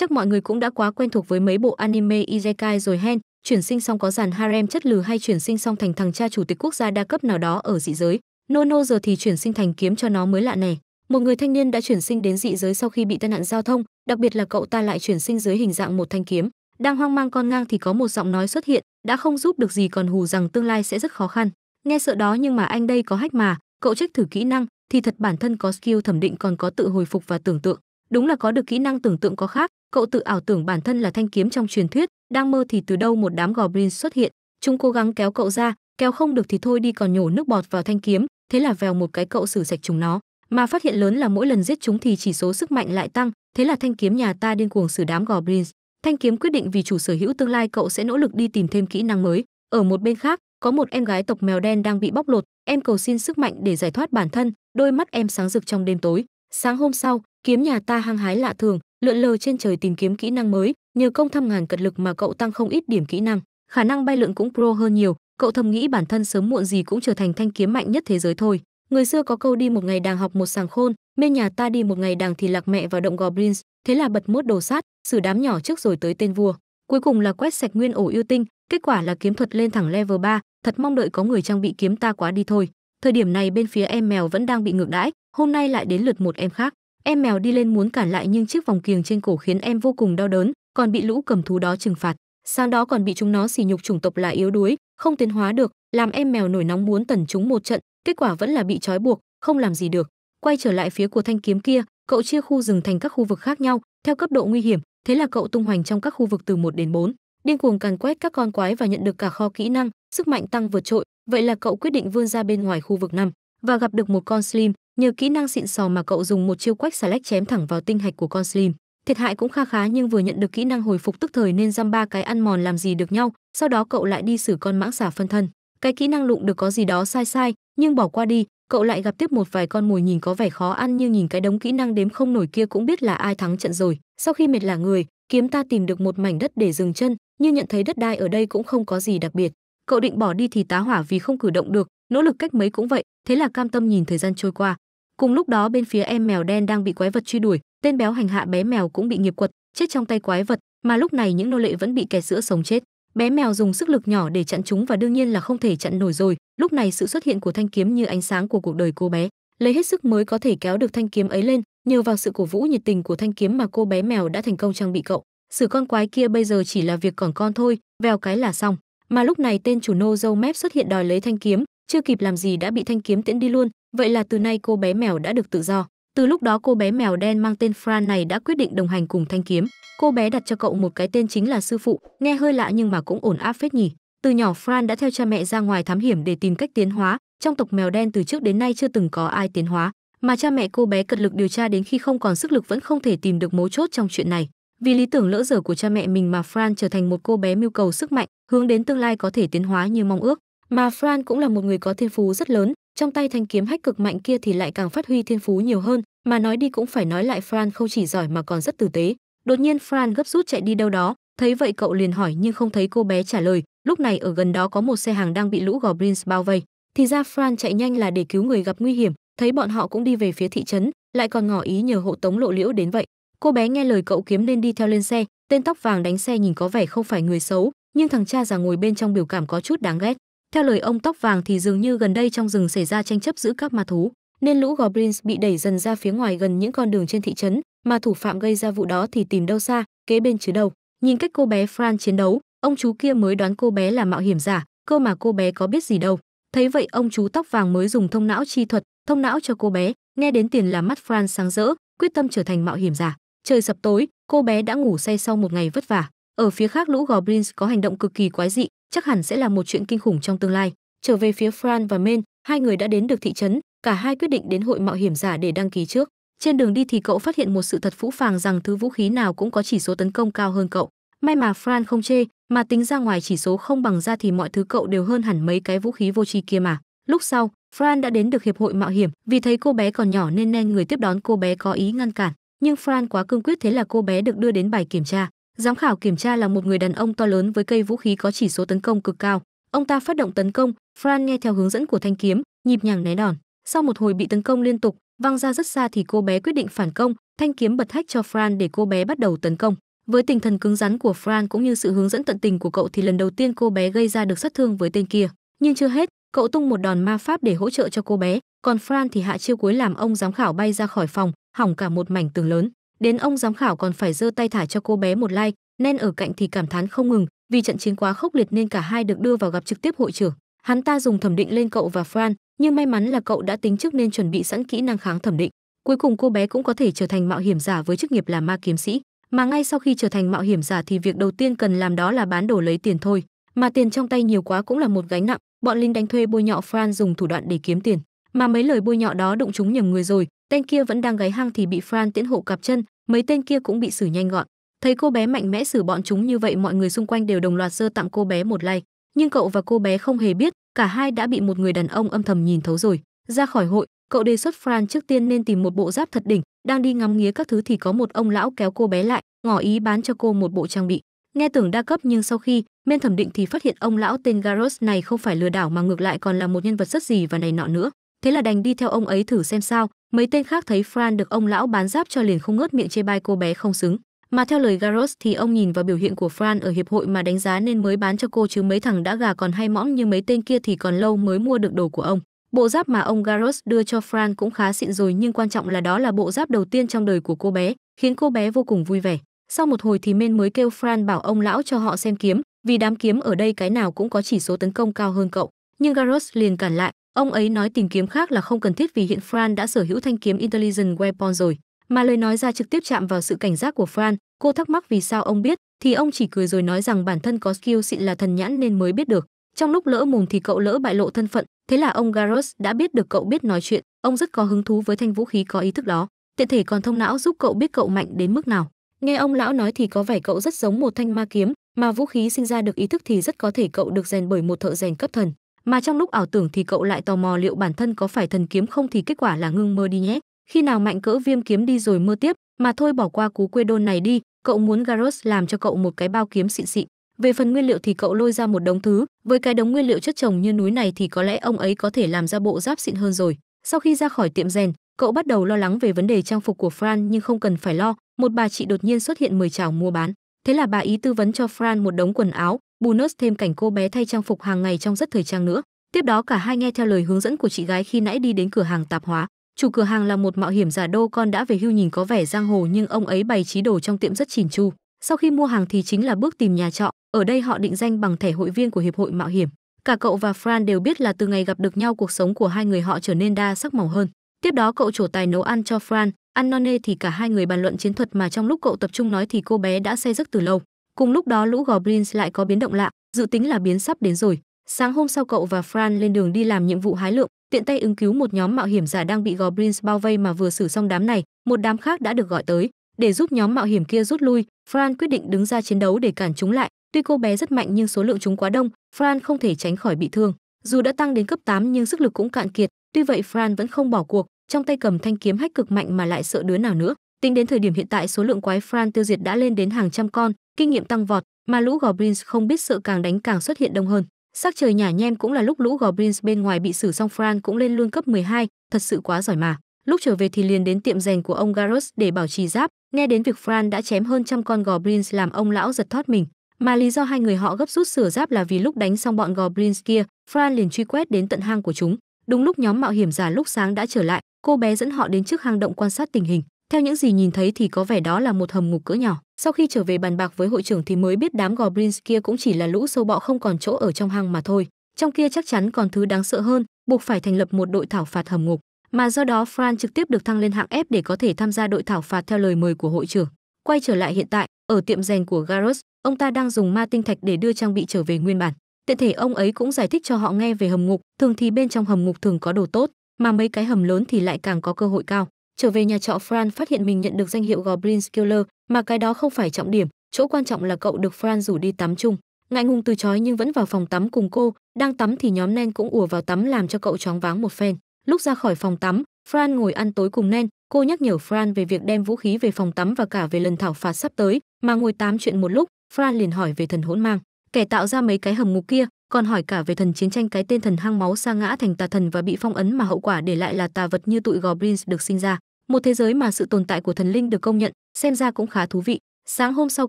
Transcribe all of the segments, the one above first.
Chắc mọi người cũng đã quá quen thuộc với mấy bộ anime isekai rồi hen, chuyển sinh xong có dàn harem chất lừ hay chuyển sinh xong thành thằng cha chủ tịch quốc gia đa cấp nào đó ở dị giới. Nô nô giờ thì chuyển sinh thành kiếm cho nó mới lạ này. Một người thanh niên đã chuyển sinh đến dị giới sau khi bị tai nạn giao thông, đặc biệt là cậu ta lại chuyển sinh dưới hình dạng một thanh kiếm. Đang hoang mang con ngang thì có một giọng nói xuất hiện, đã không giúp được gì còn hù rằng tương lai sẽ rất khó khăn. Nghe sợ đó nhưng mà anh đây có hách mà, cậu trách thử kỹ năng thì thật bản thân có skill thẩm định còn có tự hồi phục và tưởng tượng. Đúng là có được kỹ năng tưởng tượng có khác, cậu tự ảo tưởng bản thân là thanh kiếm trong truyền thuyết, đang mơ thì từ đâu một đám goblin xuất hiện, chúng cố gắng kéo cậu ra, kéo không được thì thôi đi còn nhổ nước bọt vào thanh kiếm, thế là vèo một cái cậu xử sạch chúng nó. Mà phát hiện lớn là mỗi lần giết chúng thì chỉ số sức mạnh lại tăng, thế là thanh kiếm nhà ta điên cuồng xử đám goblin Thanh kiếm quyết định vì chủ sở hữu tương lai cậu sẽ nỗ lực đi tìm thêm kỹ năng mới. Ở một bên khác, có một em gái tộc mèo đen đang bị bóc lột, em cầu xin sức mạnh để giải thoát bản thân, đôi mắt em sáng rực trong đêm tối. Sáng hôm sau, kiếm nhà ta hăng hái lạ thường, lượn lờ trên trời tìm kiếm kỹ năng mới nhờ công thăm ngàn cật lực mà cậu tăng không ít điểm kỹ năng khả năng bay lượn cũng pro hơn nhiều cậu thầm nghĩ bản thân sớm muộn gì cũng trở thành thanh kiếm mạnh nhất thế giới thôi người xưa có câu đi một ngày đàng học một sàng khôn mê nhà ta đi một ngày đàng thì lạc mẹ vào động goblins thế là bật mốt đồ sát xử đám nhỏ trước rồi tới tên vua cuối cùng là quét sạch nguyên ổ yêu tinh kết quả là kiếm thuật lên thẳng level 3, thật mong đợi có người trang bị kiếm ta quá đi thôi thời điểm này bên phía em mèo vẫn đang bị ngược đãi hôm nay lại đến lượt một em khác Em mèo đi lên muốn cản lại nhưng chiếc vòng kiềng trên cổ khiến em vô cùng đau đớn, còn bị lũ cầm thú đó trừng phạt. Sau đó còn bị chúng nó sỉ nhục chủng tộc là yếu đuối, không tiến hóa được, làm em mèo nổi nóng muốn tần chúng một trận, kết quả vẫn là bị trói buộc, không làm gì được. Quay trở lại phía của thanh kiếm kia, cậu chia khu rừng thành các khu vực khác nhau, theo cấp độ nguy hiểm, thế là cậu tung hoành trong các khu vực từ 1 đến 4, điên cuồng càn quét các con quái và nhận được cả kho kỹ năng, sức mạnh tăng vượt trội, vậy là cậu quyết định vươn ra bên ngoài khu vực năm và gặp được một con Slim, Nhờ kỹ năng xịn sò mà cậu dùng một chiêu quách xà lách chém thẳng vào tinh hạch của con Slim. Thiệt hại cũng kha khá nhưng vừa nhận được kỹ năng hồi phục tức thời nên giam ba cái ăn mòn làm gì được nhau, sau đó cậu lại đi xử con mãng xà phân thân. Cái kỹ năng lụng được có gì đó sai sai, nhưng bỏ qua đi, cậu lại gặp tiếp một vài con mồi nhìn có vẻ khó ăn nhưng nhìn cái đống kỹ năng đếm không nổi kia cũng biết là ai thắng trận rồi. Sau khi mệt là người, kiếm ta tìm được một mảnh đất để dừng chân, nhưng nhận thấy đất đai ở đây cũng không có gì đặc biệt. Cậu định bỏ đi thì tá hỏa vì không cử động được, nỗ lực cách mấy cũng vậy, thế là cam tâm nhìn thời gian trôi qua Cùng lúc đó bên phía em mèo đen đang bị quái vật truy đuổi, tên béo hành hạ bé mèo cũng bị nghiệp quật, chết trong tay quái vật, mà lúc này những nô lệ vẫn bị kẻ sữa sống chết. Bé mèo dùng sức lực nhỏ để chặn chúng và đương nhiên là không thể chặn nổi rồi, lúc này sự xuất hiện của thanh kiếm như ánh sáng của cuộc đời cô bé, lấy hết sức mới có thể kéo được thanh kiếm ấy lên, nhờ vào sự cổ vũ nhiệt tình của thanh kiếm mà cô bé mèo đã thành công trang bị cậu. Sự con quái kia bây giờ chỉ là việc còn con thôi, vèo cái là xong. Mà lúc này tên chủ nô dâu mép xuất hiện đòi lấy thanh kiếm, chưa kịp làm gì đã bị thanh kiếm tiễn đi luôn, Vậy là từ nay cô bé mèo đã được tự do. Từ lúc đó cô bé mèo đen mang tên Fran này đã quyết định đồng hành cùng Thanh Kiếm. Cô bé đặt cho cậu một cái tên chính là sư phụ, nghe hơi lạ nhưng mà cũng ổn áp phết nhỉ. Từ nhỏ Fran đã theo cha mẹ ra ngoài thám hiểm để tìm cách tiến hóa, trong tộc mèo đen từ trước đến nay chưa từng có ai tiến hóa, mà cha mẹ cô bé cật lực điều tra đến khi không còn sức lực vẫn không thể tìm được mấu chốt trong chuyện này. Vì lý tưởng lỡ dở của cha mẹ mình mà Fran trở thành một cô bé mưu cầu sức mạnh, hướng đến tương lai có thể tiến hóa như mong ước. Mà Fran cũng là một người có thiên phú rất lớn, trong tay thanh kiếm hách cực mạnh kia thì lại càng phát huy thiên phú nhiều hơn mà nói đi cũng phải nói lại fran không chỉ giỏi mà còn rất tử tế đột nhiên fran gấp rút chạy đi đâu đó thấy vậy cậu liền hỏi nhưng không thấy cô bé trả lời lúc này ở gần đó có một xe hàng đang bị lũ goblins bao vây thì ra fran chạy nhanh là để cứu người gặp nguy hiểm thấy bọn họ cũng đi về phía thị trấn lại còn ngỏ ý nhờ hộ tống lộ liễu đến vậy cô bé nghe lời cậu kiếm nên đi theo lên xe tên tóc vàng đánh xe nhìn có vẻ không phải người xấu nhưng thằng cha già ngồi bên trong biểu cảm có chút đáng ghét theo lời ông tóc vàng thì dường như gần đây trong rừng xảy ra tranh chấp giữa các ma thú, nên lũ goblins bị đẩy dần ra phía ngoài gần những con đường trên thị trấn, mà thủ phạm gây ra vụ đó thì tìm đâu xa, kế bên chứ đâu. Nhìn cách cô bé Fran chiến đấu, ông chú kia mới đoán cô bé là mạo hiểm giả, cơ mà cô bé có biết gì đâu. Thấy vậy ông chú tóc vàng mới dùng thông não chi thuật, thông não cho cô bé, nghe đến tiền là mắt Fran sáng rỡ, quyết tâm trở thành mạo hiểm giả. Trời sập tối, cô bé đã ngủ say sau một ngày vất vả. Ở phía khác lũ goblins có hành động cực kỳ quái dị, chắc hẳn sẽ là một chuyện kinh khủng trong tương lai. Trở về phía Fran và Men, hai người đã đến được thị trấn, cả hai quyết định đến hội mạo hiểm giả để đăng ký trước. Trên đường đi thì cậu phát hiện một sự thật phũ phàng rằng thứ vũ khí nào cũng có chỉ số tấn công cao hơn cậu. May mà Fran không chê, mà tính ra ngoài chỉ số không bằng ra thì mọi thứ cậu đều hơn hẳn mấy cái vũ khí vô tri kia mà. Lúc sau, Fran đã đến được hiệp hội mạo hiểm, vì thấy cô bé còn nhỏ nên nên người tiếp đón cô bé có ý ngăn cản, nhưng Fran quá cương quyết thế là cô bé được đưa đến bài kiểm tra. Giám khảo kiểm tra là một người đàn ông to lớn với cây vũ khí có chỉ số tấn công cực cao. Ông ta phát động tấn công, Fran nghe theo hướng dẫn của thanh kiếm, nhịp nhàng né đòn. Sau một hồi bị tấn công liên tục, văng ra rất xa thì cô bé quyết định phản công, thanh kiếm bật hách cho Fran để cô bé bắt đầu tấn công. Với tinh thần cứng rắn của Fran cũng như sự hướng dẫn tận tình của cậu thì lần đầu tiên cô bé gây ra được sát thương với tên kia. Nhưng chưa hết, cậu tung một đòn ma pháp để hỗ trợ cho cô bé, còn Fran thì hạ chiêu cuối làm ông giám khảo bay ra khỏi phòng, hỏng cả một mảnh tường lớn đến ông giám khảo còn phải giơ tay thả cho cô bé một like nên ở cạnh thì cảm thán không ngừng vì trận chiến quá khốc liệt nên cả hai được đưa vào gặp trực tiếp hội trưởng hắn ta dùng thẩm định lên cậu và fran nhưng may mắn là cậu đã tính trước nên chuẩn bị sẵn kỹ năng kháng thẩm định cuối cùng cô bé cũng có thể trở thành mạo hiểm giả với chức nghiệp là ma kiếm sĩ mà ngay sau khi trở thành mạo hiểm giả thì việc đầu tiên cần làm đó là bán đồ lấy tiền thôi mà tiền trong tay nhiều quá cũng là một gánh nặng bọn linh đánh thuê bôi nhọ fran dùng thủ đoạn để kiếm tiền mà mấy lời bôi nhọ đó đụng chúng nhầm người rồi tên kia vẫn đang gáy hang thì bị Fran tiễn hộ cặp chân, mấy tên kia cũng bị xử nhanh gọn. Thấy cô bé mạnh mẽ xử bọn chúng như vậy mọi người xung quanh đều đồng loạt giơ tặng cô bé một like, nhưng cậu và cô bé không hề biết, cả hai đã bị một người đàn ông âm thầm nhìn thấu rồi. Ra khỏi hội, cậu đề xuất Fran trước tiên nên tìm một bộ giáp thật đỉnh, đang đi ngắm nghía các thứ thì có một ông lão kéo cô bé lại, ngỏ ý bán cho cô một bộ trang bị. Nghe tưởng đa cấp nhưng sau khi men thẩm định thì phát hiện ông lão tên Garros này không phải lừa đảo mà ngược lại còn là một nhân vật rất gì và này nọ nữa thế là đành đi theo ông ấy thử xem sao mấy tên khác thấy fran được ông lão bán giáp cho liền không ngớt miệng chê bai cô bé không xứng mà theo lời Garros thì ông nhìn vào biểu hiện của Fran ở hiệp hội mà đánh giá nên mới bán cho cô chứ mấy thằng đã gà còn hay mõm như mấy tên kia thì còn lâu mới mua được đồ của ông. Bộ giáp mà ông Garros đưa cho Fran cũng khá xịn rồi nhưng quan trọng là đó là bộ giáp đầu tiên trong đời của cô bé, khiến cô bé vô cùng vui vẻ. Sau một hồi thì Men mới kêu Fran bảo ông lão cho họ xem kiếm, vì đám kiếm ở đây cái nào cũng có chỉ số tấn công cao hơn cậu. Nhưng Garros liền cản lại, Ông ấy nói tìm kiếm khác là không cần thiết vì hiện Fran đã sở hữu thanh kiếm Intelligent Weapon rồi, mà lời nói ra trực tiếp chạm vào sự cảnh giác của Fran, cô thắc mắc vì sao ông biết, thì ông chỉ cười rồi nói rằng bản thân có skill xịn là thần nhãn nên mới biết được. Trong lúc lỡ mồm thì cậu lỡ bại lộ thân phận, thế là ông Garros đã biết được cậu biết nói chuyện, ông rất có hứng thú với thanh vũ khí có ý thức đó, tiện thể còn thông não giúp cậu biết cậu mạnh đến mức nào. Nghe ông lão nói thì có vẻ cậu rất giống một thanh ma kiếm, mà vũ khí sinh ra được ý thức thì rất có thể cậu được rèn bởi một thợ rèn cấp thần mà trong lúc ảo tưởng thì cậu lại tò mò liệu bản thân có phải thần kiếm không thì kết quả là ngưng mơ đi nhé khi nào mạnh cỡ viêm kiếm đi rồi mơ tiếp mà thôi bỏ qua cú quê đôn này đi cậu muốn Garros làm cho cậu một cái bao kiếm xịn xịn về phần nguyên liệu thì cậu lôi ra một đống thứ với cái đống nguyên liệu chất chồng như núi này thì có lẽ ông ấy có thể làm ra bộ giáp xịn hơn rồi sau khi ra khỏi tiệm rèn cậu bắt đầu lo lắng về vấn đề trang phục của fran nhưng không cần phải lo một bà chị đột nhiên xuất hiện mời chào mua bán thế là bà ý tư vấn cho fran một đống quần áo bonus thêm cảnh cô bé thay trang phục hàng ngày trong rất thời trang nữa. Tiếp đó cả hai nghe theo lời hướng dẫn của chị gái khi nãy đi đến cửa hàng tạp hóa. Chủ cửa hàng là một mạo hiểm giả đô con đã về hưu nhìn có vẻ giang hồ nhưng ông ấy bày trí đồ trong tiệm rất chỉn chu. Sau khi mua hàng thì chính là bước tìm nhà trọ, ở đây họ định danh bằng thẻ hội viên của hiệp hội mạo hiểm. Cả cậu và Fran đều biết là từ ngày gặp được nhau cuộc sống của hai người họ trở nên đa sắc màu hơn. Tiếp đó cậu trổ tài nấu ăn cho Fran, ăn non nê thì cả hai người bàn luận chiến thuật mà trong lúc cậu tập trung nói thì cô bé đã say giấc từ lâu. Cùng lúc đó lũ Goblins lại có biến động lạ, dự tính là biến sắp đến rồi. Sáng hôm sau cậu và Fran lên đường đi làm nhiệm vụ hái lượng, tiện tay ứng cứu một nhóm mạo hiểm giả đang bị Goblins bao vây mà vừa xử xong đám này, một đám khác đã được gọi tới. Để giúp nhóm mạo hiểm kia rút lui, Fran quyết định đứng ra chiến đấu để cản chúng lại. Tuy cô bé rất mạnh nhưng số lượng chúng quá đông, Fran không thể tránh khỏi bị thương. Dù đã tăng đến cấp 8 nhưng sức lực cũng cạn kiệt, tuy vậy Fran vẫn không bỏ cuộc, trong tay cầm thanh kiếm hách cực mạnh mà lại sợ đứa nào nữa. Tính đến thời điểm hiện tại số lượng quái Fran tiêu diệt đã lên đến hàng trăm con, kinh nghiệm tăng vọt mà lũ goblins không biết sợ càng đánh càng xuất hiện đông hơn sắc trời nhả nhem cũng là lúc lũ goblins bên ngoài bị xử xong fran cũng lên luôn cấp 12, thật sự quá giỏi mà lúc trở về thì liền đến tiệm rèn của ông garros để bảo trì giáp nghe đến việc fran đã chém hơn trăm con goblins làm ông lão giật thót mình mà lý do hai người họ gấp rút sửa giáp là vì lúc đánh xong bọn goblins kia fran liền truy quét đến tận hang của chúng đúng lúc nhóm mạo hiểm giả lúc sáng đã trở lại cô bé dẫn họ đến trước hang động quan sát tình hình theo những gì nhìn thấy thì có vẻ đó là một hầm ngục cỡ nhỏ sau khi trở về bàn bạc với hội trưởng thì mới biết đám goblins kia cũng chỉ là lũ sâu bọ không còn chỗ ở trong hang mà thôi. Trong kia chắc chắn còn thứ đáng sợ hơn, buộc phải thành lập một đội thảo phạt hầm ngục, mà do đó Fran trực tiếp được thăng lên hạng F để có thể tham gia đội thảo phạt theo lời mời của hội trưởng. Quay trở lại hiện tại, ở tiệm rèn của Garrus, ông ta đang dùng ma tinh thạch để đưa trang bị trở về nguyên bản. Tiện thể ông ấy cũng giải thích cho họ nghe về hầm ngục, thường thì bên trong hầm ngục thường có đồ tốt, mà mấy cái hầm lớn thì lại càng có cơ hội cao. Trở về nhà trọ, Fran phát hiện mình nhận được danh hiệu Goblin Killer, mà cái đó không phải trọng điểm, chỗ quan trọng là cậu được Fran rủ đi tắm chung. Ngại ngùng từ chối nhưng vẫn vào phòng tắm cùng cô, đang tắm thì nhóm Nen cũng ùa vào tắm làm cho cậu chóng váng một phen. Lúc ra khỏi phòng tắm, Fran ngồi ăn tối cùng Nen, cô nhắc nhở Fran về việc đem vũ khí về phòng tắm và cả về lần thảo phạt sắp tới, mà ngồi tám chuyện một lúc, Fran liền hỏi về thần hỗn mang, kẻ tạo ra mấy cái hầm ngục kia, còn hỏi cả về thần chiến tranh cái tên thần hang máu sa ngã thành tà thần và bị phong ấn mà hậu quả để lại là tà vật như tụi goblins được sinh ra một thế giới mà sự tồn tại của thần linh được công nhận xem ra cũng khá thú vị sáng hôm sau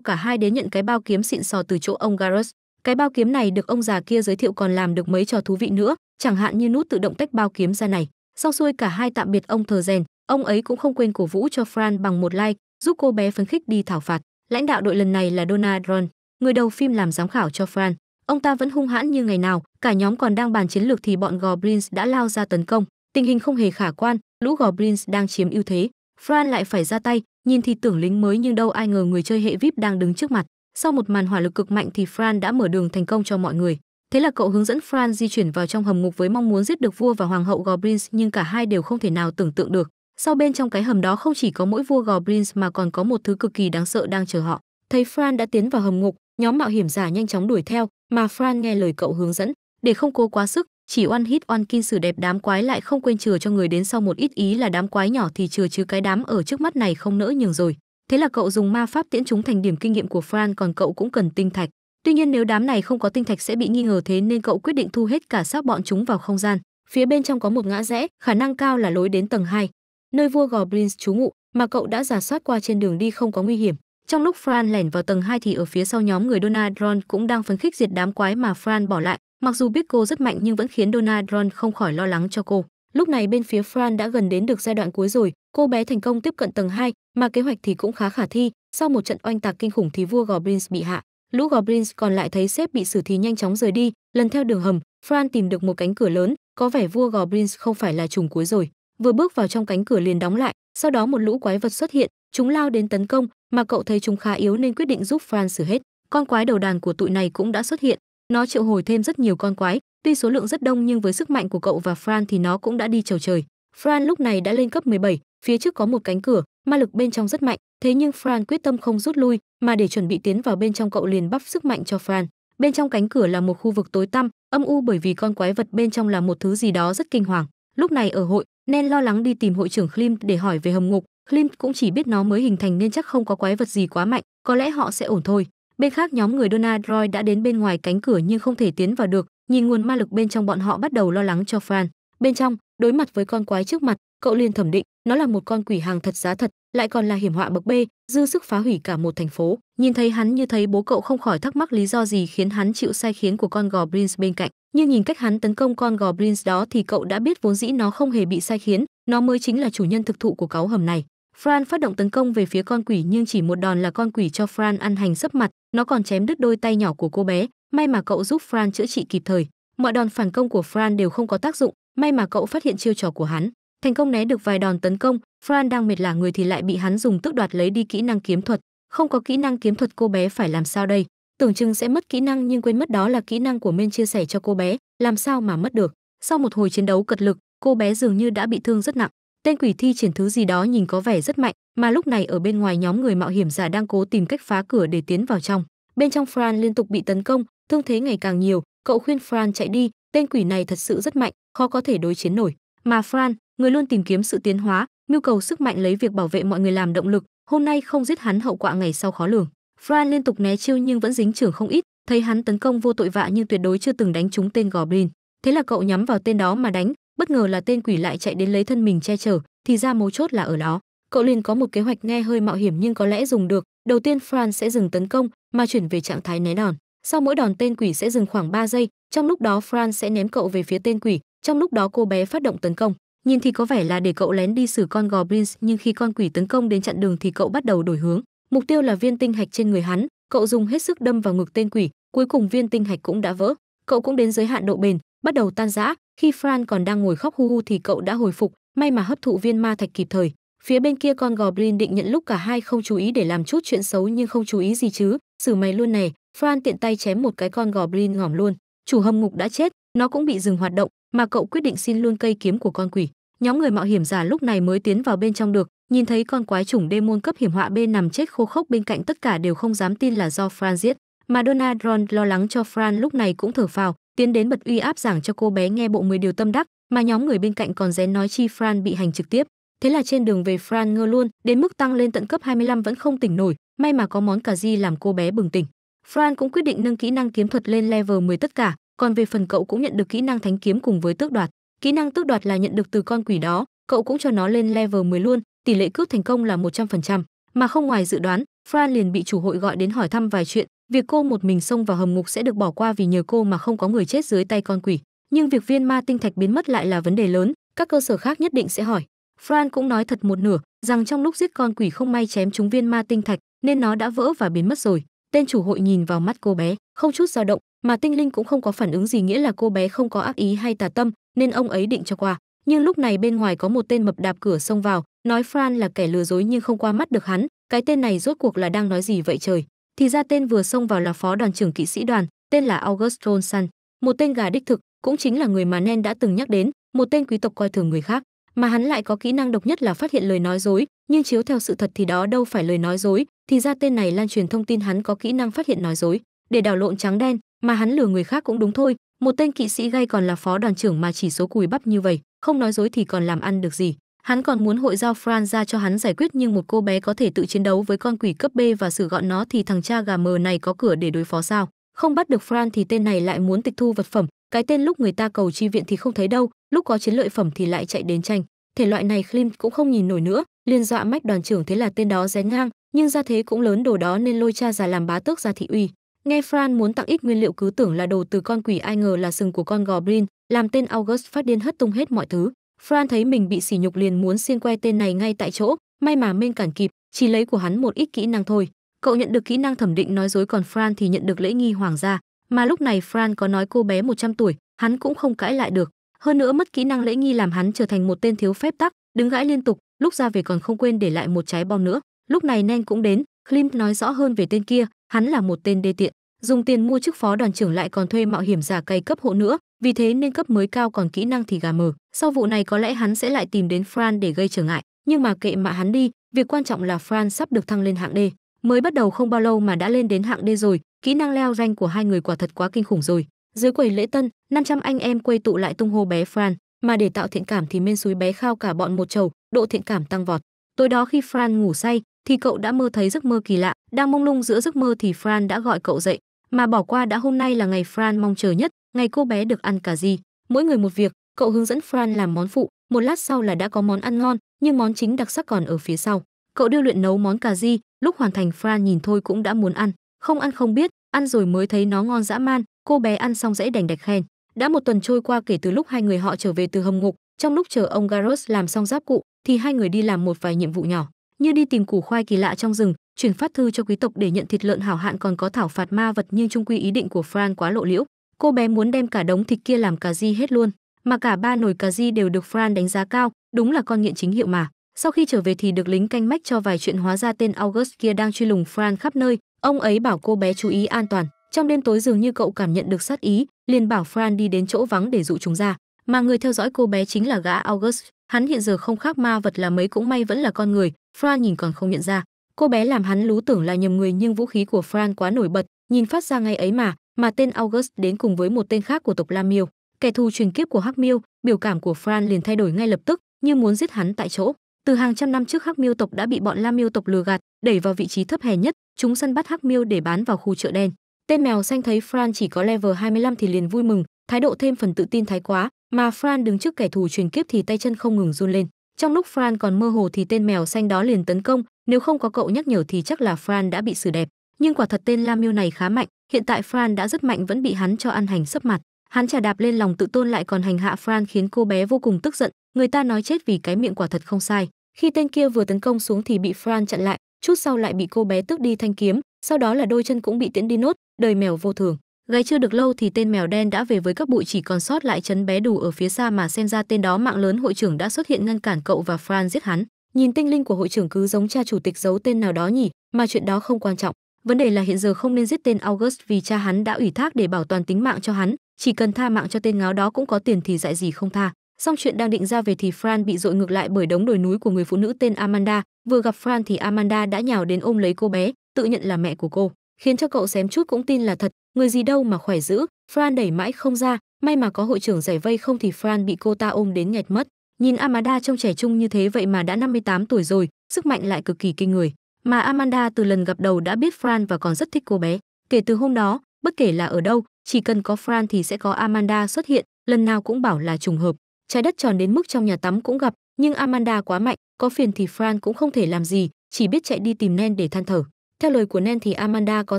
cả hai đến nhận cái bao kiếm xịn sò từ chỗ ông garus cái bao kiếm này được ông già kia giới thiệu còn làm được mấy trò thú vị nữa chẳng hạn như nút tự động tách bao kiếm ra này sau xuôi cả hai tạm biệt ông thờ rèn ông ấy cũng không quên cổ vũ cho fran bằng một like giúp cô bé phấn khích đi thảo phạt lãnh đạo đội lần này là donald ron người đầu phim làm giám khảo cho fran ông ta vẫn hung hãn như ngày nào cả nhóm còn đang bàn chiến lược thì bọn goblins đã lao ra tấn công tình hình không hề khả quan lũ goblins đang chiếm ưu thế fran lại phải ra tay nhìn thì tưởng lính mới nhưng đâu ai ngờ người chơi hệ vip đang đứng trước mặt sau một màn hỏa lực cực mạnh thì fran đã mở đường thành công cho mọi người thế là cậu hướng dẫn fran di chuyển vào trong hầm ngục với mong muốn giết được vua và hoàng hậu goblins nhưng cả hai đều không thể nào tưởng tượng được sau bên trong cái hầm đó không chỉ có mỗi vua goblins mà còn có một thứ cực kỳ đáng sợ đang chờ họ thấy fran đã tiến vào hầm ngục nhóm mạo hiểm giả nhanh chóng đuổi theo mà fran nghe lời cậu hướng dẫn để không cố quá sức chỉ oan hít oan kin xử đẹp đám quái lại không quên chừa cho người đến sau một ít ý là đám quái nhỏ thì chừa chứ cái đám ở trước mắt này không nỡ nhường rồi thế là cậu dùng ma pháp tiễn chúng thành điểm kinh nghiệm của fran còn cậu cũng cần tinh thạch tuy nhiên nếu đám này không có tinh thạch sẽ bị nghi ngờ thế nên cậu quyết định thu hết cả xác bọn chúng vào không gian phía bên trong có một ngã rẽ khả năng cao là lối đến tầng 2, nơi vua goblins trú ngụ mà cậu đã giả soát qua trên đường đi không có nguy hiểm trong lúc Fran lẻn vào tầng 2 thì ở phía sau nhóm người Donaldron cũng đang phấn khích diệt đám quái mà Fran bỏ lại. Mặc dù biết cô rất mạnh nhưng vẫn khiến Donaldron không khỏi lo lắng cho cô. Lúc này bên phía Fran đã gần đến được giai đoạn cuối rồi, cô bé thành công tiếp cận tầng 2, mà kế hoạch thì cũng khá khả thi, sau một trận oanh tạc kinh khủng thì vua Goblins bị hạ. Lũ Goblins còn lại thấy sếp bị xử thì nhanh chóng rời đi, lần theo đường hầm, Fran tìm được một cánh cửa lớn, có vẻ vua Goblins không phải là trùng cuối rồi. Vừa bước vào trong cánh cửa liền đóng lại, sau đó một lũ quái vật xuất hiện, chúng lao đến tấn công, mà cậu thấy chúng khá yếu nên quyết định giúp Fran xử hết. Con quái đầu đàn của tụi này cũng đã xuất hiện, nó triệu hồi thêm rất nhiều con quái, tuy số lượng rất đông nhưng với sức mạnh của cậu và Fran thì nó cũng đã đi chầu trời. Fran lúc này đã lên cấp 17, phía trước có một cánh cửa, ma lực bên trong rất mạnh, thế nhưng Fran quyết tâm không rút lui, mà để chuẩn bị tiến vào bên trong cậu liền bắp sức mạnh cho Fran. Bên trong cánh cửa là một khu vực tối tăm, âm u bởi vì con quái vật bên trong là một thứ gì đó rất kinh hoàng. Lúc này ở hội, nên lo lắng đi tìm hội trưởng Klim để hỏi về hầm ngục, Klim cũng chỉ biết nó mới hình thành nên chắc không có quái vật gì quá mạnh, có lẽ họ sẽ ổn thôi. Bên khác nhóm người Donadroy đã đến bên ngoài cánh cửa nhưng không thể tiến vào được, nhìn nguồn ma lực bên trong bọn họ bắt đầu lo lắng cho Fran. Bên trong, đối mặt với con quái trước mặt, cậu liền thẩm định, nó là một con quỷ hàng thật giá thật, lại còn là hiểm họa bậc B, dư sức phá hủy cả một thành phố. Nhìn thấy hắn như thấy bố cậu không khỏi thắc mắc lý do gì khiến hắn chịu sai khiến của con goblins bên cạnh, nhưng nhìn cách hắn tấn công con goblins đó thì cậu đã biết vốn dĩ nó không hề bị sai khiến, nó mới chính là chủ nhân thực thụ của cáu hầm này. Fran phát động tấn công về phía con quỷ nhưng chỉ một đòn là con quỷ cho Fran ăn hành sấp mặt, nó còn chém đứt đôi tay nhỏ của cô bé, may mà cậu giúp Fran chữa trị kịp thời. Mọi đòn phản công của Fran đều không có tác dụng, may mà cậu phát hiện chiêu trò của hắn, thành công né được vài đòn tấn công, Fran đang mệt lả người thì lại bị hắn dùng tước đoạt lấy đi kỹ năng kiếm thuật, không có kỹ năng kiếm thuật cô bé phải làm sao đây? Tưởng chừng sẽ mất kỹ năng nhưng quên mất đó là kỹ năng của Men chia sẻ cho cô bé, làm sao mà mất được. Sau một hồi chiến đấu cật lực, cô bé dường như đã bị thương rất nặng. Tên quỷ thi triển thứ gì đó nhìn có vẻ rất mạnh, mà lúc này ở bên ngoài nhóm người mạo hiểm giả đang cố tìm cách phá cửa để tiến vào trong. Bên trong Fran liên tục bị tấn công, thương thế ngày càng nhiều, cậu khuyên Fran chạy đi, tên quỷ này thật sự rất mạnh, khó có thể đối chiến nổi. Mà Fran, người luôn tìm kiếm sự tiến hóa, mưu cầu sức mạnh lấy việc bảo vệ mọi người làm động lực, hôm nay không giết hắn hậu quả ngày sau khó lường. Fran liên tục né chiêu nhưng vẫn dính trưởng không ít, thấy hắn tấn công vô tội vạ nhưng tuyệt đối chưa từng đánh trúng tên goblin. Thế là cậu nhắm vào tên đó mà đánh, bất ngờ là tên quỷ lại chạy đến lấy thân mình che chở thì ra mấu chốt là ở đó cậu liền có một kế hoạch nghe hơi mạo hiểm nhưng có lẽ dùng được đầu tiên Fran sẽ dừng tấn công mà chuyển về trạng thái né đòn sau mỗi đòn tên quỷ sẽ dừng khoảng 3 giây trong lúc đó Fran sẽ ném cậu về phía tên quỷ trong lúc đó cô bé phát động tấn công nhìn thì có vẻ là để cậu lén đi xử con goblins nhưng khi con quỷ tấn công đến chặn đường thì cậu bắt đầu đổi hướng mục tiêu là viên tinh hạch trên người hắn cậu dùng hết sức đâm vào ngực tên quỷ cuối cùng viên tinh hạch cũng đã vỡ cậu cũng đến giới hạn độ bền bắt đầu tan rã khi fran còn đang ngồi khóc hu hu thì cậu đã hồi phục may mà hấp thụ viên ma thạch kịp thời phía bên kia con goblin định nhận lúc cả hai không chú ý để làm chút chuyện xấu nhưng không chú ý gì chứ xử mày luôn này fran tiện tay chém một cái con goblin ngỏm luôn chủ hầm ngục đã chết nó cũng bị dừng hoạt động mà cậu quyết định xin luôn cây kiếm của con quỷ nhóm người mạo hiểm giả lúc này mới tiến vào bên trong được nhìn thấy con quái chủng demon cấp hiểm họa bên nằm chết khô khốc bên cạnh tất cả đều không dám tin là do fran giết mà donald ron lo lắng cho fran lúc này cũng thở phào tiến đến bật uy áp giảng cho cô bé nghe bộ 10 điều tâm đắc, mà nhóm người bên cạnh còn dén nói chi Fran bị hành trực tiếp. Thế là trên đường về Fran ngơ luôn, đến mức tăng lên tận cấp 25 vẫn không tỉnh nổi, may mà có món cà ri làm cô bé bừng tỉnh. Fran cũng quyết định nâng kỹ năng kiếm thuật lên level 10 tất cả, còn về phần cậu cũng nhận được kỹ năng thánh kiếm cùng với tước đoạt. Kỹ năng tước đoạt là nhận được từ con quỷ đó, cậu cũng cho nó lên level 10 luôn, tỷ lệ cướp thành công là 100%, mà không ngoài dự đoán, Fran liền bị chủ hội gọi đến hỏi thăm vài chuyện, Việc cô một mình xông vào hầm ngục sẽ được bỏ qua vì nhờ cô mà không có người chết dưới tay con quỷ, nhưng việc viên ma tinh thạch biến mất lại là vấn đề lớn, các cơ sở khác nhất định sẽ hỏi. Fran cũng nói thật một nửa, rằng trong lúc giết con quỷ không may chém trúng viên ma tinh thạch, nên nó đã vỡ và biến mất rồi. Tên chủ hội nhìn vào mắt cô bé, không chút dao động, mà tinh linh cũng không có phản ứng gì nghĩa là cô bé không có ác ý hay tà tâm, nên ông ấy định cho qua. Nhưng lúc này bên ngoài có một tên mập đạp cửa xông vào, nói Fran là kẻ lừa dối nhưng không qua mắt được hắn, cái tên này rốt cuộc là đang nói gì vậy trời thì ra tên vừa xông vào là phó đoàn trưởng kỵ sĩ đoàn tên là august ronson một tên gà đích thực cũng chính là người mà nen đã từng nhắc đến một tên quý tộc coi thường người khác mà hắn lại có kỹ năng độc nhất là phát hiện lời nói dối nhưng chiếu theo sự thật thì đó đâu phải lời nói dối thì ra tên này lan truyền thông tin hắn có kỹ năng phát hiện nói dối để đảo lộn trắng đen mà hắn lừa người khác cũng đúng thôi một tên kỵ sĩ gay còn là phó đoàn trưởng mà chỉ số cùi bắp như vậy không nói dối thì còn làm ăn được gì Hắn còn muốn hội giao Fran ra cho hắn giải quyết nhưng một cô bé có thể tự chiến đấu với con quỷ cấp B và xử gọn nó thì thằng cha gà mờ này có cửa để đối phó sao? Không bắt được Fran thì tên này lại muốn tịch thu vật phẩm, cái tên lúc người ta cầu chi viện thì không thấy đâu, lúc có chiến lợi phẩm thì lại chạy đến tranh. Thể loại này Klim cũng không nhìn nổi nữa, liên dọa mách đoàn trưởng thế là tên đó rén ngang, nhưng ra thế cũng lớn đồ đó nên lôi cha già làm bá tước ra thị uy. Nghe Fran muốn tặng ít nguyên liệu cứ tưởng là đồ từ con quỷ ai ngờ là sừng của con goblin, làm tên August phát điên hất tung hết mọi thứ. Fran thấy mình bị sỉ nhục liền muốn xiên que tên này ngay tại chỗ, may mà Minh cản kịp, chỉ lấy của hắn một ít kỹ năng thôi. Cậu nhận được kỹ năng thẩm định nói dối còn Fran thì nhận được lễ nghi hoàng gia, mà lúc này Fran có nói cô bé 100 tuổi, hắn cũng không cãi lại được. Hơn nữa mất kỹ năng lễ nghi làm hắn trở thành một tên thiếu phép tắc, đứng gãi liên tục, lúc ra về còn không quên để lại một trái bom nữa. Lúc này Nen cũng đến, Klimt nói rõ hơn về tên kia, hắn là một tên đê tiện, dùng tiền mua chức phó đoàn trưởng lại còn thuê mạo hiểm giả cày cấp hộ nữa, vì thế nên cấp mới cao còn kỹ năng thì gà mờ sau vụ này có lẽ hắn sẽ lại tìm đến fran để gây trở ngại nhưng mà kệ mà hắn đi việc quan trọng là fran sắp được thăng lên hạng d mới bắt đầu không bao lâu mà đã lên đến hạng d rồi kỹ năng leo ranh của hai người quả thật quá kinh khủng rồi dưới quầy lễ tân 500 anh em quây tụ lại tung hô bé fran mà để tạo thiện cảm thì men suối bé khao cả bọn một chầu độ thiện cảm tăng vọt tối đó khi fran ngủ say thì cậu đã mơ thấy giấc mơ kỳ lạ đang mông lung giữa giấc mơ thì fran đã gọi cậu dậy mà bỏ qua đã hôm nay là ngày Fran mong chờ nhất, ngày cô bé được ăn cả gì mỗi người một việc cậu hướng dẫn fran làm món phụ một lát sau là đã có món ăn ngon nhưng món chính đặc sắc còn ở phía sau cậu đưa luyện nấu món cà ri lúc hoàn thành fran nhìn thôi cũng đã muốn ăn không ăn không biết ăn rồi mới thấy nó ngon dã man cô bé ăn xong dãy đành đạch khen đã một tuần trôi qua kể từ lúc hai người họ trở về từ hầm ngục trong lúc chờ ông garros làm xong giáp cụ thì hai người đi làm một vài nhiệm vụ nhỏ như đi tìm củ khoai kỳ lạ trong rừng chuyển phát thư cho quý tộc để nhận thịt lợn hảo hạn còn có thảo phạt ma vật nhưng trung quy ý định của fran quá lộ liễu Cô bé muốn đem cả đống thịt kia làm cà ri hết luôn, mà cả ba nồi cà ri đều được Fran đánh giá cao, đúng là con nghiện chính hiệu mà. Sau khi trở về thì được lính canh mách cho vài chuyện hóa ra tên August kia đang truy lùng Fran khắp nơi, ông ấy bảo cô bé chú ý an toàn. Trong đêm tối dường như cậu cảm nhận được sát ý, liền bảo Fran đi đến chỗ vắng để dụ chúng ra, mà người theo dõi cô bé chính là gã August. Hắn hiện giờ không khác ma vật là mấy cũng may vẫn là con người, Fran nhìn còn không nhận ra. Cô bé làm hắn lú tưởng là nhầm người nhưng vũ khí của Fran quá nổi bật, nhìn phát ra ngay ấy mà, mà tên August đến cùng với một tên khác của tộc Lamiel, kẻ thù truyền kiếp của Hắc Miêu, biểu cảm của Fran liền thay đổi ngay lập tức, như muốn giết hắn tại chỗ. Từ hàng trăm năm trước Hắc Miêu tộc đã bị bọn Lam Miêu tộc lừa gạt, đẩy vào vị trí thấp hèn nhất, chúng săn bắt Hắc Miêu để bán vào khu chợ đen. Tên mèo xanh thấy Fran chỉ có level 25 thì liền vui mừng, thái độ thêm phần tự tin thái quá, mà Fran đứng trước kẻ thù truyền kiếp thì tay chân không ngừng run lên. Trong lúc Fran còn mơ hồ thì tên mèo xanh đó liền tấn công, nếu không có cậu nhắc nhở thì chắc là Fran đã bị xử đẹp. Nhưng quả thật tên Lam Miêu này khá mạnh, Hiện tại Fran đã rất mạnh vẫn bị hắn cho ăn hành sấp mặt. Hắn trả đạp lên lòng tự tôn lại còn hành hạ Fran khiến cô bé vô cùng tức giận, người ta nói chết vì cái miệng quả thật không sai. Khi tên kia vừa tấn công xuống thì bị Fran chặn lại, chút sau lại bị cô bé tước đi thanh kiếm, sau đó là đôi chân cũng bị tiễn đi nốt, đời mèo vô thường. Gáy chưa được lâu thì tên mèo đen đã về với các bụi chỉ còn sót lại chấn bé đủ ở phía xa mà xem ra tên đó mạng lớn hội trưởng đã xuất hiện ngăn cản cậu và Fran giết hắn. Nhìn tinh linh của hội trưởng cứ giống cha chủ tịch giấu tên nào đó nhỉ, mà chuyện đó không quan trọng, Vấn đề là hiện giờ không nên giết tên August vì cha hắn đã ủy thác để bảo toàn tính mạng cho hắn, chỉ cần tha mạng cho tên ngáo đó cũng có tiền thì dại gì không tha. Xong chuyện đang định ra về thì Fran bị dội ngược lại bởi đống đồi núi của người phụ nữ tên Amanda, vừa gặp Fran thì Amanda đã nhào đến ôm lấy cô bé, tự nhận là mẹ của cô, khiến cho cậu xém chút cũng tin là thật, người gì đâu mà khỏe dữ, Fran đẩy mãi không ra, may mà có hội trưởng giải vây không thì Fran bị cô ta ôm đến nghẹt mất. Nhìn Amanda trông trẻ trung như thế vậy mà đã 58 tuổi rồi, sức mạnh lại cực kỳ kinh người mà Amanda từ lần gặp đầu đã biết Fran và còn rất thích cô bé. Kể từ hôm đó, bất kể là ở đâu, chỉ cần có Fran thì sẽ có Amanda xuất hiện, lần nào cũng bảo là trùng hợp. Trái đất tròn đến mức trong nhà tắm cũng gặp, nhưng Amanda quá mạnh, có phiền thì Fran cũng không thể làm gì, chỉ biết chạy đi tìm Nen để than thở. Theo lời của Nen thì Amanda có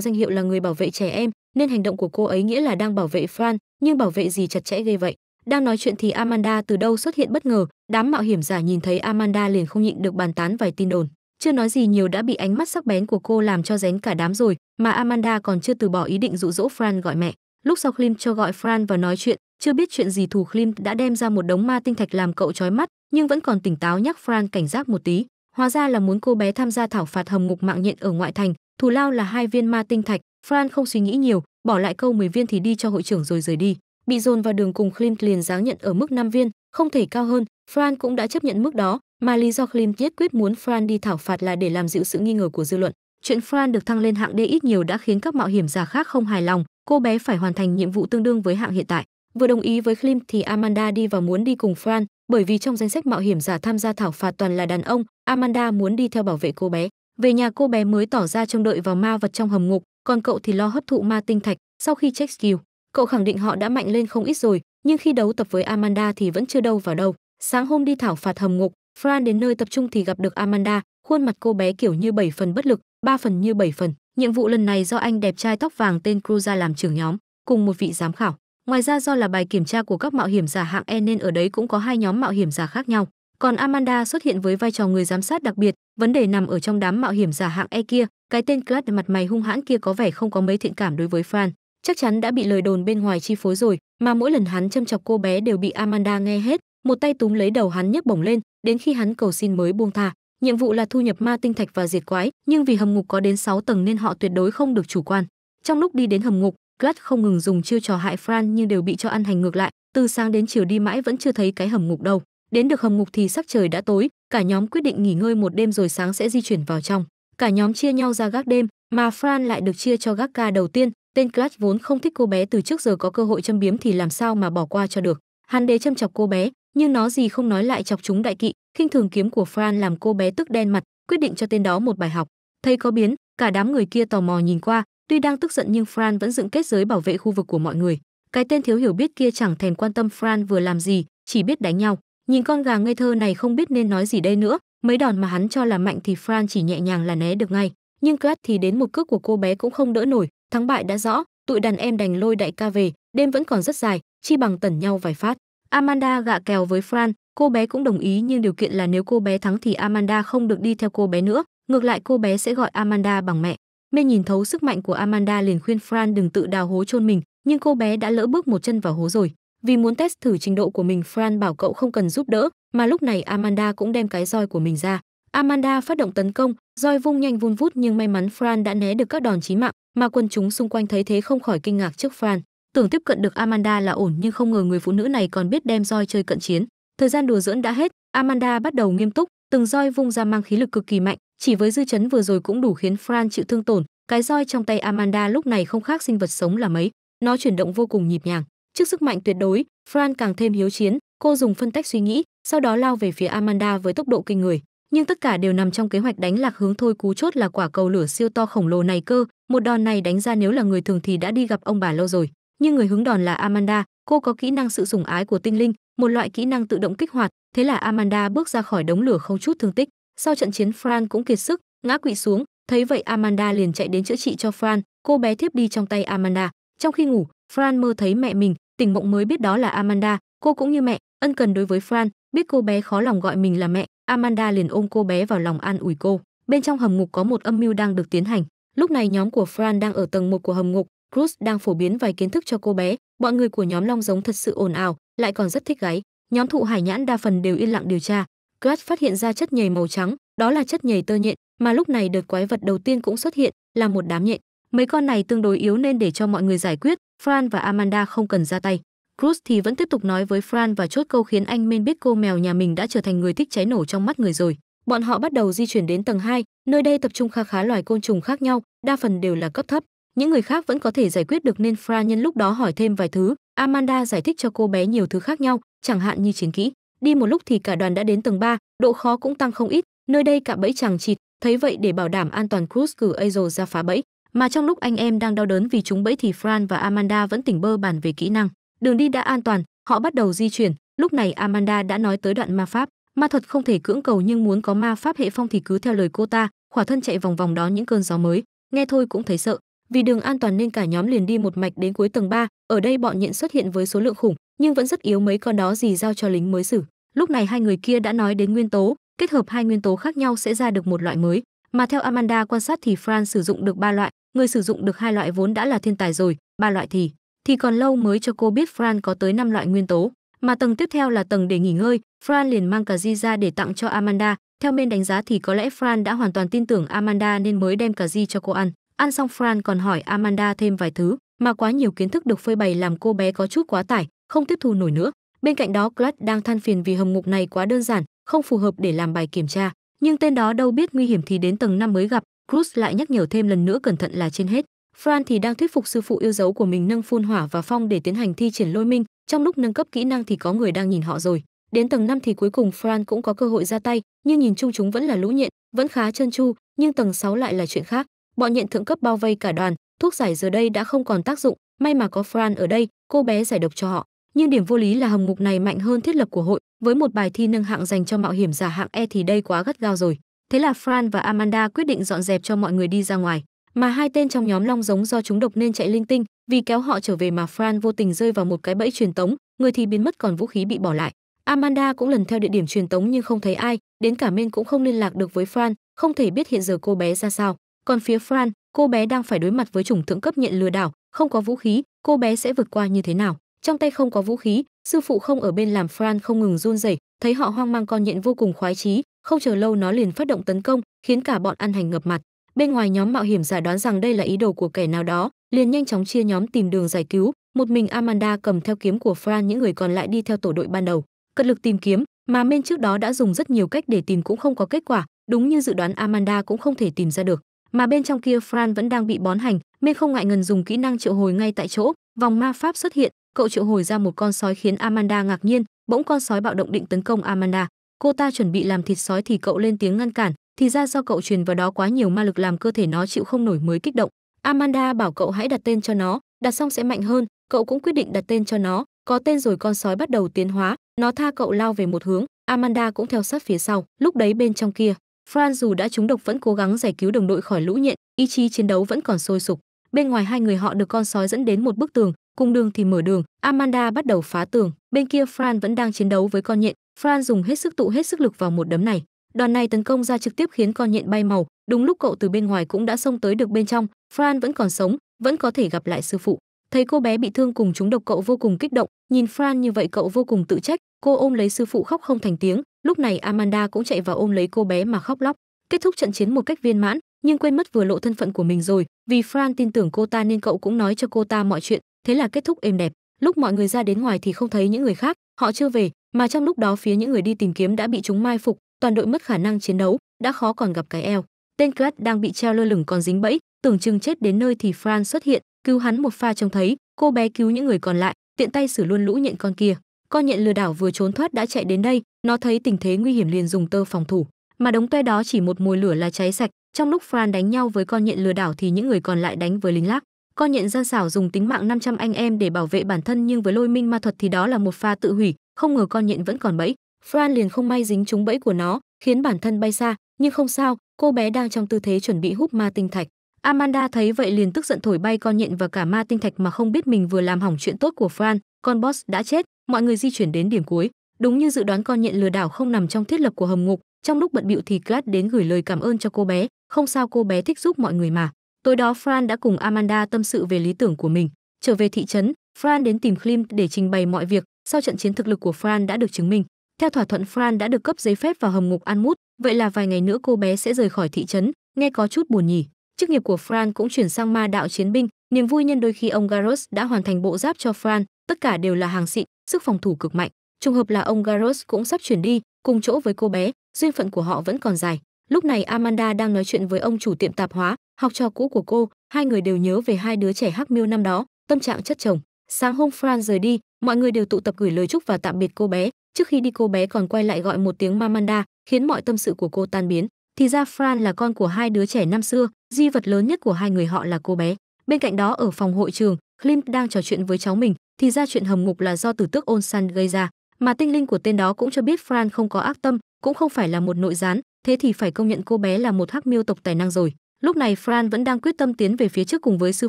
danh hiệu là người bảo vệ trẻ em, nên hành động của cô ấy nghĩa là đang bảo vệ Fran, nhưng bảo vệ gì chặt chẽ ghê vậy. Đang nói chuyện thì Amanda từ đâu xuất hiện bất ngờ, đám mạo hiểm giả nhìn thấy Amanda liền không nhịn được bàn tán vài tin đồn. Chưa nói gì nhiều đã bị ánh mắt sắc bén của cô làm cho rén cả đám rồi, mà Amanda còn chưa từ bỏ ý định dụ dỗ Fran gọi mẹ. Lúc sau Klim cho gọi Fran và nói chuyện, chưa biết chuyện gì thủ Klim đã đem ra một đống ma tinh thạch làm cậu chói mắt, nhưng vẫn còn tỉnh táo nhắc Fran cảnh giác một tí. Hóa ra là muốn cô bé tham gia thảo phạt hầm ngục mạng nhện ở ngoại thành, thù lao là hai viên ma tinh thạch. Fran không suy nghĩ nhiều, bỏ lại câu 10 viên thì đi cho hội trưởng rồi rời đi. Bị dồn vào đường cùng Klim liền giáng nhận ở mức năm viên, không thể cao hơn, Fran cũng đã chấp nhận mức đó, mà lý do Clint nhất quyết muốn Fran đi thảo phạt là để làm dịu sự nghi ngờ của dư luận. Chuyện Fran được thăng lên hạng D ít nhiều đã khiến các mạo hiểm giả khác không hài lòng, cô bé phải hoàn thành nhiệm vụ tương đương với hạng hiện tại. Vừa đồng ý với Clint thì Amanda đi và muốn đi cùng Fran, bởi vì trong danh sách mạo hiểm giả tham gia thảo phạt toàn là đàn ông, Amanda muốn đi theo bảo vệ cô bé. Về nhà cô bé mới tỏ ra trông đợi vào ma vật trong hầm ngục, còn cậu thì lo hấp thụ ma tinh thạch. Sau khi check skill, cậu khẳng định họ đã mạnh lên không ít rồi, nhưng khi đấu tập với Amanda thì vẫn chưa đâu vào đâu. Sáng hôm đi thảo phạt hầm ngục, Fran đến nơi tập trung thì gặp được Amanda, khuôn mặt cô bé kiểu như bảy phần bất lực, ba phần như bảy phần. Nhiệm vụ lần này do anh đẹp trai tóc vàng tên Cruza làm trưởng nhóm, cùng một vị giám khảo. Ngoài ra do là bài kiểm tra của các mạo hiểm giả hạng E nên ở đấy cũng có hai nhóm mạo hiểm giả khác nhau. Còn Amanda xuất hiện với vai trò người giám sát đặc biệt, vấn đề nằm ở trong đám mạo hiểm giả hạng E kia, cái tên Clad mặt mày hung hãn kia có vẻ không có mấy thiện cảm đối với Fran, chắc chắn đã bị lời đồn bên ngoài chi phối rồi, mà mỗi lần hắn châm chọc cô bé đều bị Amanda nghe hết, một tay túm lấy đầu hắn nhấc bổng lên, đến khi hắn cầu xin mới buông tha nhiệm vụ là thu nhập ma tinh thạch và diệt quái nhưng vì hầm ngục có đến 6 tầng nên họ tuyệt đối không được chủ quan trong lúc đi đến hầm ngục Glad không ngừng dùng chiêu trò hại Fran nhưng đều bị cho ăn hành ngược lại, từ sáng đến chiều đi mãi vẫn chưa thấy cái hầm ngục đâu. Đến được hầm ngục thì sắc trời đã tối, cả nhóm quyết định nghỉ ngơi một đêm rồi sáng sẽ di chuyển vào trong. Cả nhóm chia nhau ra gác đêm, mà Fran lại được chia cho gác ca đầu tiên. Tên Glad vốn không thích cô bé từ trước giờ có cơ hội châm biếm thì làm sao mà bỏ qua cho được. Hắn đế châm chọc cô bé, nhưng nó gì không nói lại chọc chúng đại kỵ khinh thường kiếm của Fran làm cô bé tức đen mặt quyết định cho tên đó một bài học thấy có biến cả đám người kia tò mò nhìn qua tuy đang tức giận nhưng Fran vẫn dựng kết giới bảo vệ khu vực của mọi người cái tên thiếu hiểu biết kia chẳng thèm quan tâm Fran vừa làm gì chỉ biết đánh nhau nhìn con gà ngây thơ này không biết nên nói gì đây nữa mấy đòn mà hắn cho là mạnh thì Fran chỉ nhẹ nhàng là né được ngay nhưng Crat thì đến một cước của cô bé cũng không đỡ nổi thắng bại đã rõ tụi đàn em đành lôi đại ca về đêm vẫn còn rất dài chi bằng tẩn nhau vài phát Amanda gạ kèo với Fran, cô bé cũng đồng ý nhưng điều kiện là nếu cô bé thắng thì Amanda không được đi theo cô bé nữa, ngược lại cô bé sẽ gọi Amanda bằng mẹ. Mê nhìn thấu sức mạnh của Amanda liền khuyên Fran đừng tự đào hố chôn mình, nhưng cô bé đã lỡ bước một chân vào hố rồi. Vì muốn test thử trình độ của mình, Fran bảo cậu không cần giúp đỡ, mà lúc này Amanda cũng đem cái roi của mình ra. Amanda phát động tấn công, roi vung nhanh vun vút nhưng may mắn Fran đã né được các đòn chí mạng, mà quân chúng xung quanh thấy thế không khỏi kinh ngạc trước Fran tưởng tiếp cận được amanda là ổn nhưng không ngờ người phụ nữ này còn biết đem roi chơi cận chiến thời gian đùa giỡn đã hết amanda bắt đầu nghiêm túc từng roi vung ra mang khí lực cực kỳ mạnh chỉ với dư chấn vừa rồi cũng đủ khiến fran chịu thương tổn cái roi trong tay amanda lúc này không khác sinh vật sống là mấy nó chuyển động vô cùng nhịp nhàng trước sức mạnh tuyệt đối fran càng thêm hiếu chiến cô dùng phân tách suy nghĩ sau đó lao về phía amanda với tốc độ kinh người nhưng tất cả đều nằm trong kế hoạch đánh lạc hướng thôi cú chốt là quả cầu lửa siêu to khổng lồ này cơ một đòn này đánh ra nếu là người thường thì đã đi gặp ông bà lâu rồi nhưng người hứng đòn là Amanda, cô có kỹ năng sự sủng ái của tinh linh, một loại kỹ năng tự động kích hoạt, thế là Amanda bước ra khỏi đống lửa không chút thương tích. Sau trận chiến Fran cũng kiệt sức, ngã quỵ xuống, thấy vậy Amanda liền chạy đến chữa trị cho Fran, cô bé thiếp đi trong tay Amanda. Trong khi ngủ, Fran mơ thấy mẹ mình, tỉnh mộng mới biết đó là Amanda, cô cũng như mẹ, ân cần đối với Fran, biết cô bé khó lòng gọi mình là mẹ, Amanda liền ôm cô bé vào lòng an ủi cô. Bên trong hầm ngục có một âm mưu đang được tiến hành. Lúc này nhóm của Fran đang ở tầng một của hầm ngục, Cruz đang phổ biến vài kiến thức cho cô bé, mọi người của nhóm long giống thật sự ồn ào, lại còn rất thích gáy. Nhóm thụ hải nhãn đa phần đều yên lặng điều tra. Cruz phát hiện ra chất nhầy màu trắng, đó là chất nhầy tơ nhện, mà lúc này đợt quái vật đầu tiên cũng xuất hiện, là một đám nhện. Mấy con này tương đối yếu nên để cho mọi người giải quyết, Fran và Amanda không cần ra tay. Cruz thì vẫn tiếp tục nói với Fran và chốt câu khiến anh Men biết cô mèo nhà mình đã trở thành người thích cháy nổ trong mắt người rồi. Bọn họ bắt đầu di chuyển đến tầng 2, nơi đây tập trung kha khá loài côn trùng khác nhau, đa phần đều là cấp thấp những người khác vẫn có thể giải quyết được nên Fra nhân lúc đó hỏi thêm vài thứ. Amanda giải thích cho cô bé nhiều thứ khác nhau, chẳng hạn như chiến kỹ. Đi một lúc thì cả đoàn đã đến tầng 3, độ khó cũng tăng không ít, nơi đây cả bẫy chẳng chịt, thấy vậy để bảo đảm an toàn Cruz cử Azel ra phá bẫy. Mà trong lúc anh em đang đau đớn vì chúng bẫy thì Fran và Amanda vẫn tỉnh bơ bàn về kỹ năng. Đường đi đã an toàn, họ bắt đầu di chuyển, lúc này Amanda đã nói tới đoạn ma pháp. Ma thuật không thể cưỡng cầu nhưng muốn có ma pháp hệ phong thì cứ theo lời cô ta, khỏa thân chạy vòng vòng đó những cơn gió mới, nghe thôi cũng thấy sợ vì đường an toàn nên cả nhóm liền đi một mạch đến cuối tầng 3, ở đây bọn nhện xuất hiện với số lượng khủng, nhưng vẫn rất yếu mấy con đó gì giao cho lính mới xử. Lúc này hai người kia đã nói đến nguyên tố, kết hợp hai nguyên tố khác nhau sẽ ra được một loại mới, mà theo Amanda quan sát thì Fran sử dụng được ba loại, người sử dụng được hai loại vốn đã là thiên tài rồi, ba loại thì thì còn lâu mới cho cô biết Fran có tới năm loại nguyên tố, mà tầng tiếp theo là tầng để nghỉ ngơi, Fran liền mang cả Di ra để tặng cho Amanda, theo bên đánh giá thì có lẽ Fran đã hoàn toàn tin tưởng Amanda nên mới đem cả Di cho cô ăn. Ăn xong Fran còn hỏi Amanda thêm vài thứ, mà quá nhiều kiến thức được phơi bày làm cô bé có chút quá tải, không tiếp thu nổi nữa. Bên cạnh đó, Clad đang than phiền vì hầm ngục này quá đơn giản, không phù hợp để làm bài kiểm tra. Nhưng tên đó đâu biết nguy hiểm thì đến tầng 5 mới gặp, Cruz lại nhắc nhở thêm lần nữa cẩn thận là trên hết. Fran thì đang thuyết phục sư phụ yêu dấu của mình nâng phun hỏa và phong để tiến hành thi triển lôi minh, trong lúc nâng cấp kỹ năng thì có người đang nhìn họ rồi. Đến tầng 5 thì cuối cùng Fran cũng có cơ hội ra tay, nhưng nhìn chung chúng vẫn là lũ nhện, vẫn khá trơn chu, nhưng tầng 6 lại là chuyện khác bọn nhện thượng cấp bao vây cả đoàn thuốc giải giờ đây đã không còn tác dụng may mà có fran ở đây cô bé giải độc cho họ nhưng điểm vô lý là hầm ngục này mạnh hơn thiết lập của hội với một bài thi nâng hạng dành cho mạo hiểm giả hạng e thì đây quá gắt gao rồi thế là fran và amanda quyết định dọn dẹp cho mọi người đi ra ngoài mà hai tên trong nhóm long giống do chúng độc nên chạy linh tinh vì kéo họ trở về mà fran vô tình rơi vào một cái bẫy truyền tống người thì biến mất còn vũ khí bị bỏ lại amanda cũng lần theo địa điểm truyền tống nhưng không thấy ai đến cả men cũng không liên lạc được với fran không thể biết hiện giờ cô bé ra sao còn phía fran cô bé đang phải đối mặt với chủng thượng cấp nhận lừa đảo không có vũ khí cô bé sẽ vượt qua như thế nào trong tay không có vũ khí sư phụ không ở bên làm fran không ngừng run rẩy thấy họ hoang mang con nhện vô cùng khoái chí không chờ lâu nó liền phát động tấn công khiến cả bọn ăn hành ngập mặt bên ngoài nhóm mạo hiểm giả đoán rằng đây là ý đồ của kẻ nào đó liền nhanh chóng chia nhóm tìm đường giải cứu một mình amanda cầm theo kiếm của fran những người còn lại đi theo tổ đội ban đầu cật lực tìm kiếm mà bên trước đó đã dùng rất nhiều cách để tìm cũng không có kết quả đúng như dự đoán amanda cũng không thể tìm ra được mà bên trong kia Fran vẫn đang bị bón hành, Mê không ngại ngần dùng kỹ năng triệu hồi ngay tại chỗ, vòng ma pháp xuất hiện, cậu triệu hồi ra một con sói khiến Amanda ngạc nhiên, bỗng con sói bạo động định tấn công Amanda. Cô ta chuẩn bị làm thịt sói thì cậu lên tiếng ngăn cản, thì ra do cậu truyền vào đó quá nhiều ma lực làm cơ thể nó chịu không nổi mới kích động. Amanda bảo cậu hãy đặt tên cho nó, đặt xong sẽ mạnh hơn, cậu cũng quyết định đặt tên cho nó, có tên rồi con sói bắt đầu tiến hóa, nó tha cậu lao về một hướng, Amanda cũng theo sát phía sau, lúc đấy bên trong kia, Fran dù đã trúng độc vẫn cố gắng giải cứu đồng đội khỏi lũ nhện, ý chí chiến đấu vẫn còn sôi sục. Bên ngoài hai người họ được con sói dẫn đến một bức tường, cùng đường thì mở đường, Amanda bắt đầu phá tường, bên kia Fran vẫn đang chiến đấu với con nhện, Fran dùng hết sức tụ hết sức lực vào một đấm này. Đòn này tấn công ra trực tiếp khiến con nhện bay màu, đúng lúc cậu từ bên ngoài cũng đã xông tới được bên trong, Fran vẫn còn sống, vẫn có thể gặp lại sư phụ. Thấy cô bé bị thương cùng chúng độc cậu vô cùng kích động, nhìn Fran như vậy cậu vô cùng tự trách, cô ôm lấy sư phụ khóc không thành tiếng, Lúc này Amanda cũng chạy vào ôm lấy cô bé mà khóc lóc, kết thúc trận chiến một cách viên mãn, nhưng quên mất vừa lộ thân phận của mình rồi, vì Fran tin tưởng cô ta nên cậu cũng nói cho cô ta mọi chuyện, thế là kết thúc êm đẹp. Lúc mọi người ra đến ngoài thì không thấy những người khác, họ chưa về, mà trong lúc đó phía những người đi tìm kiếm đã bị chúng mai phục, toàn đội mất khả năng chiến đấu, đã khó còn gặp cái eo. Tên Clad đang bị treo lơ lửng còn dính bẫy, tưởng chừng chết đến nơi thì Fran xuất hiện, cứu hắn một pha trông thấy, cô bé cứu những người còn lại, tiện tay xử luôn lũ nhện con kia con nhện lừa đảo vừa trốn thoát đã chạy đến đây nó thấy tình thế nguy hiểm liền dùng tơ phòng thủ mà đống tơ đó chỉ một mùi lửa là cháy sạch trong lúc fran đánh nhau với con nhện lừa đảo thì những người còn lại đánh với lính lác con nhện gian xảo dùng tính mạng 500 anh em để bảo vệ bản thân nhưng với lôi minh ma thuật thì đó là một pha tự hủy không ngờ con nhện vẫn còn bẫy fran liền không may dính trúng bẫy của nó khiến bản thân bay xa nhưng không sao cô bé đang trong tư thế chuẩn bị hút ma tinh thạch amanda thấy vậy liền tức giận thổi bay con nhện và cả ma tinh thạch mà không biết mình vừa làm hỏng chuyện tốt của fran con boss đã chết mọi người di chuyển đến điểm cuối đúng như dự đoán con nhện lừa đảo không nằm trong thiết lập của hầm ngục trong lúc bận bịu thì Clat đến gửi lời cảm ơn cho cô bé không sao cô bé thích giúp mọi người mà tối đó fran đã cùng amanda tâm sự về lý tưởng của mình trở về thị trấn fran đến tìm klim để trình bày mọi việc sau trận chiến thực lực của fran đã được chứng minh theo thỏa thuận fran đã được cấp giấy phép vào hầm ngục an mút vậy là vài ngày nữa cô bé sẽ rời khỏi thị trấn nghe có chút buồn nhỉ chức nghiệp của fran cũng chuyển sang ma đạo chiến binh niềm vui nhân đôi khi ông garros đã hoàn thành bộ giáp cho fran tất cả đều là hàng xịn, sức phòng thủ cực mạnh. Trùng hợp là ông Garros cũng sắp chuyển đi, cùng chỗ với cô bé, duyên phận của họ vẫn còn dài. Lúc này Amanda đang nói chuyện với ông chủ tiệm tạp hóa, học trò cũ của cô, hai người đều nhớ về hai đứa trẻ hắc miêu năm đó, tâm trạng chất chồng. Sáng hôm Fran rời đi, mọi người đều tụ tập gửi lời chúc và tạm biệt cô bé, trước khi đi cô bé còn quay lại gọi một tiếng Amanda, khiến mọi tâm sự của cô tan biến. Thì ra Fran là con của hai đứa trẻ năm xưa, di vật lớn nhất của hai người họ là cô bé. Bên cạnh đó ở phòng hội trường, Clint đang trò chuyện với cháu mình, thì ra chuyện hầm ngục là do tử tước ôn san gây ra mà tinh linh của tên đó cũng cho biết fran không có ác tâm cũng không phải là một nội gián thế thì phải công nhận cô bé là một hắc miêu tộc tài năng rồi lúc này fran vẫn đang quyết tâm tiến về phía trước cùng với sư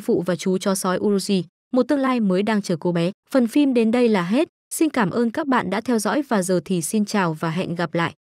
phụ và chú chó sói Uruji, một tương lai mới đang chờ cô bé phần phim đến đây là hết xin cảm ơn các bạn đã theo dõi và giờ thì xin chào và hẹn gặp lại